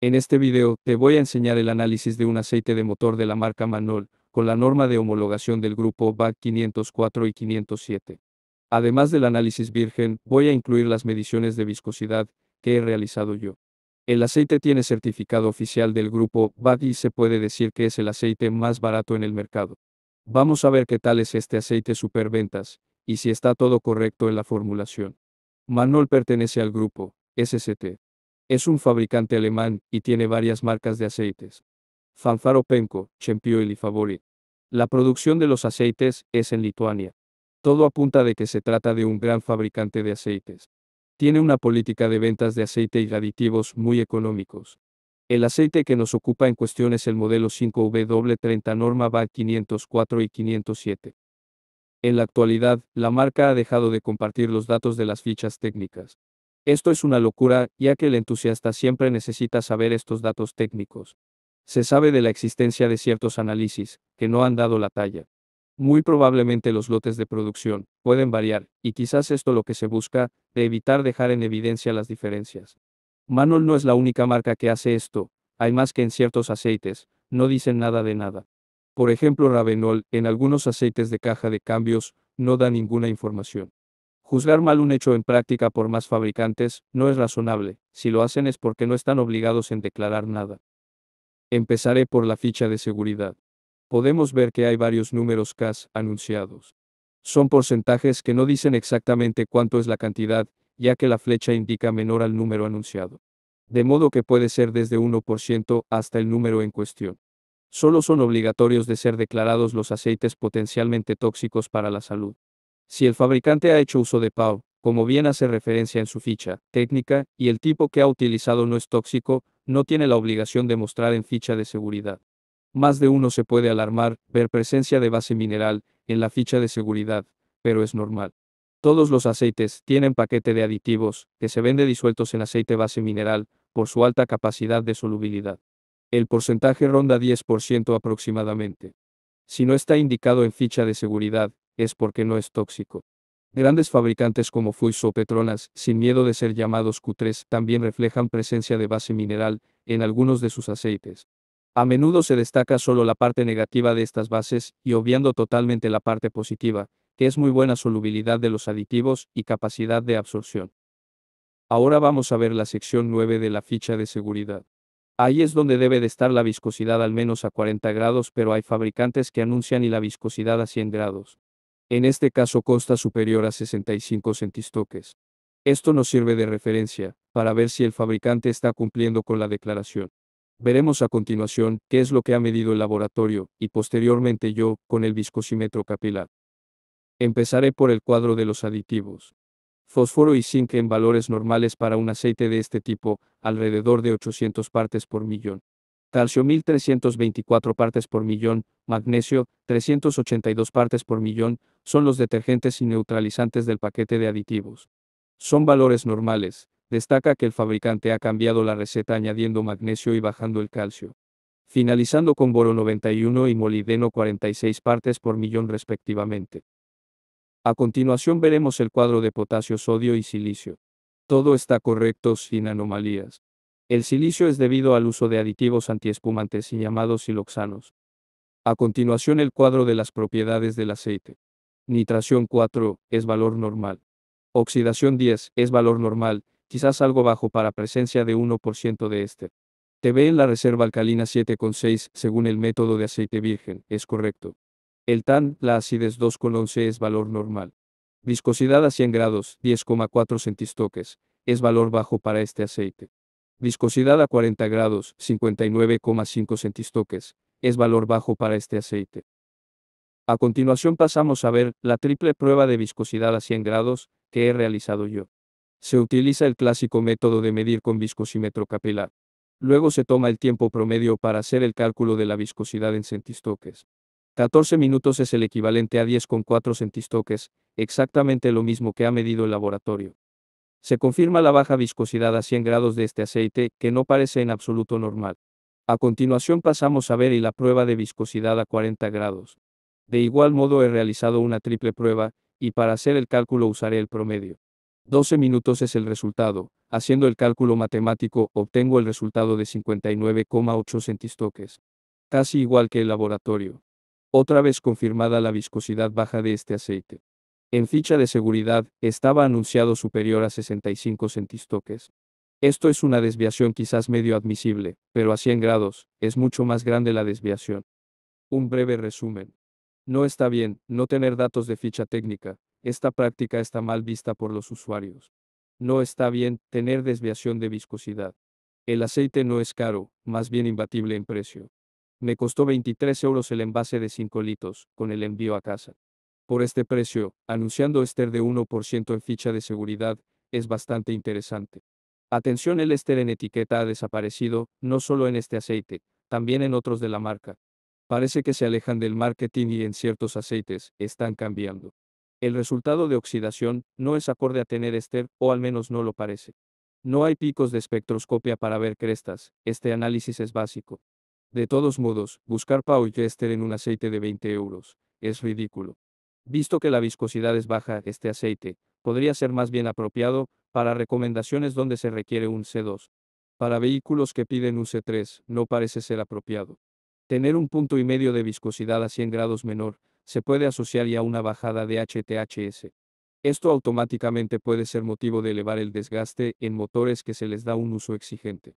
En este video, te voy a enseñar el análisis de un aceite de motor de la marca Manol, con la norma de homologación del grupo BAC 504 y 507. Además del análisis virgen, voy a incluir las mediciones de viscosidad que he realizado yo. El aceite tiene certificado oficial del grupo BAC y se puede decir que es el aceite más barato en el mercado. Vamos a ver qué tal es este aceite superventas, y si está todo correcto en la formulación. Manol pertenece al grupo SST. Es un fabricante alemán y tiene varias marcas de aceites. Fanfaro Penco, Chempio y Favori. La producción de los aceites es en Lituania. Todo apunta de que se trata de un gran fabricante de aceites. Tiene una política de ventas de aceite y aditivos muy económicos. El aceite que nos ocupa en cuestión es el modelo 5W30 norma va 504 y 507. En la actualidad, la marca ha dejado de compartir los datos de las fichas técnicas. Esto es una locura, ya que el entusiasta siempre necesita saber estos datos técnicos. Se sabe de la existencia de ciertos análisis, que no han dado la talla. Muy probablemente los lotes de producción pueden variar, y quizás esto lo que se busca, de evitar dejar en evidencia las diferencias. Manol no es la única marca que hace esto, hay más que en ciertos aceites, no dicen nada de nada. Por ejemplo, Ravenol, en algunos aceites de caja de cambios, no da ninguna información. Juzgar mal un hecho en práctica por más fabricantes no es razonable, si lo hacen es porque no están obligados en declarar nada. Empezaré por la ficha de seguridad. Podemos ver que hay varios números CAS anunciados. Son porcentajes que no dicen exactamente cuánto es la cantidad, ya que la flecha indica menor al número anunciado. De modo que puede ser desde 1% hasta el número en cuestión. Solo son obligatorios de ser declarados los aceites potencialmente tóxicos para la salud. Si el fabricante ha hecho uso de PAO, como bien hace referencia en su ficha técnica, y el tipo que ha utilizado no es tóxico, no tiene la obligación de mostrar en ficha de seguridad. Más de uno se puede alarmar, ver presencia de base mineral en la ficha de seguridad, pero es normal. Todos los aceites tienen paquete de aditivos, que se vende disueltos en aceite base mineral, por su alta capacidad de solubilidad. El porcentaje ronda 10% aproximadamente. Si no está indicado en ficha de seguridad, es porque no es tóxico. Grandes fabricantes como Fuis o Petronas, sin miedo de ser llamados cutres, también reflejan presencia de base mineral en algunos de sus aceites. A menudo se destaca solo la parte negativa de estas bases y obviando totalmente la parte positiva, que es muy buena solubilidad de los aditivos y capacidad de absorción. Ahora vamos a ver la sección 9 de la ficha de seguridad. Ahí es donde debe de estar la viscosidad al menos a 40 grados, pero hay fabricantes que anuncian y la viscosidad a 100 grados. En este caso costa superior a 65 centistoques. Esto nos sirve de referencia, para ver si el fabricante está cumpliendo con la declaración. Veremos a continuación qué es lo que ha medido el laboratorio, y posteriormente yo, con el viscosímetro capilar. Empezaré por el cuadro de los aditivos. Fósforo y zinc en valores normales para un aceite de este tipo, alrededor de 800 partes por millón. Calcio 1324 partes por millón, magnesio 382 partes por millón, son los detergentes y neutralizantes del paquete de aditivos. Son valores normales, destaca que el fabricante ha cambiado la receta añadiendo magnesio y bajando el calcio. Finalizando con boro 91 y molideno 46 partes por millón respectivamente. A continuación veremos el cuadro de potasio, sodio y silicio. Todo está correcto sin anomalías. El silicio es debido al uso de aditivos antiespumantes y llamados siloxanos. A continuación el cuadro de las propiedades del aceite. Nitración 4, es valor normal. Oxidación 10, es valor normal, quizás algo bajo para presencia de 1% de este. TV en la reserva alcalina 7,6 según el método de aceite virgen, es correcto. El TAN, la acidez 2,11 es valor normal. Viscosidad a 100 grados, 10,4 centistoques, es valor bajo para este aceite. Viscosidad a 40 grados, 59,5 centistoques. Es valor bajo para este aceite. A continuación pasamos a ver la triple prueba de viscosidad a 100 grados que he realizado yo. Se utiliza el clásico método de medir con viscosímetro capilar. Luego se toma el tiempo promedio para hacer el cálculo de la viscosidad en centistoques. 14 minutos es el equivalente a 10,4 centistoques, exactamente lo mismo que ha medido el laboratorio. Se confirma la baja viscosidad a 100 grados de este aceite, que no parece en absoluto normal. A continuación pasamos a ver y la prueba de viscosidad a 40 grados. De igual modo he realizado una triple prueba, y para hacer el cálculo usaré el promedio. 12 minutos es el resultado, haciendo el cálculo matemático obtengo el resultado de 59,8 centistoques. Casi igual que el laboratorio. Otra vez confirmada la viscosidad baja de este aceite. En ficha de seguridad, estaba anunciado superior a 65 centistoques. Esto es una desviación quizás medio admisible, pero a 100 grados, es mucho más grande la desviación. Un breve resumen. No está bien no tener datos de ficha técnica, esta práctica está mal vista por los usuarios. No está bien tener desviación de viscosidad. El aceite no es caro, más bien imbatible en precio. Me costó 23 euros el envase de 5 litros, con el envío a casa. Por este precio, anunciando Ester de 1% en ficha de seguridad, es bastante interesante. Atención, el Ester en etiqueta ha desaparecido, no solo en este aceite, también en otros de la marca. Parece que se alejan del marketing y en ciertos aceites, están cambiando. El resultado de oxidación no es acorde a tener Ester, o al menos no lo parece. No hay picos de espectroscopia para ver crestas, este análisis es básico. De todos modos, buscar Pau y Ester en un aceite de 20 euros, es ridículo. Visto que la viscosidad es baja, este aceite podría ser más bien apropiado para recomendaciones donde se requiere un C2. Para vehículos que piden un C3, no parece ser apropiado. Tener un punto y medio de viscosidad a 100 grados menor se puede asociar ya a una bajada de HTHS. Esto automáticamente puede ser motivo de elevar el desgaste en motores que se les da un uso exigente.